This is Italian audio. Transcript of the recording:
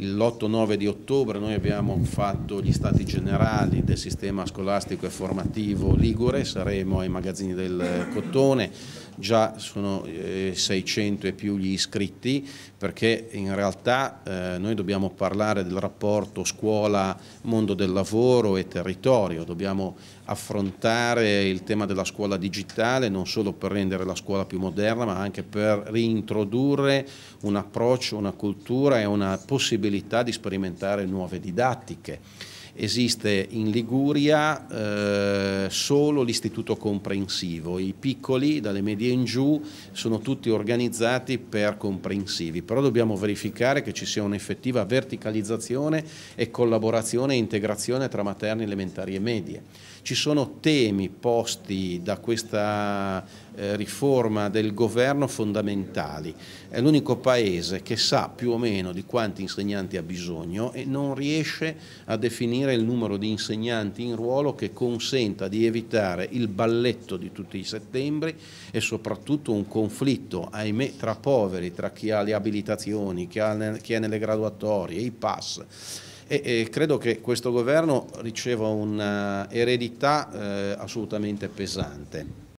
l'8-9 di ottobre noi abbiamo fatto gli stati generali del sistema scolastico e formativo Ligure, saremo ai magazzini del cotone già sono 600 eh, e più gli iscritti perché in realtà eh, noi dobbiamo parlare del rapporto scuola, mondo del lavoro e territorio, dobbiamo affrontare il tema della scuola digitale non solo per rendere la scuola più moderna ma anche per reintrodurre un approccio, una cultura e una possibilità di sperimentare nuove didattiche. Esiste in Liguria eh, solo l'istituto comprensivo, i piccoli dalle medie in giù sono tutti organizzati per comprensivi, però dobbiamo verificare che ci sia un'effettiva verticalizzazione e collaborazione e integrazione tra materni, elementari e medie. Ci sono temi posti da questa eh, riforma del governo fondamentali. È l'unico paese che sa più o meno di quanti insegnanti ha bisogno e non riesce a definire diminuire il numero di insegnanti in ruolo che consenta di evitare il balletto di tutti i settembre e soprattutto un conflitto, ahimè, tra poveri, tra chi ha le abilitazioni, chi, ha, chi è nelle graduatorie, i pass. E, e credo che questo governo riceva un'eredità eh, assolutamente pesante.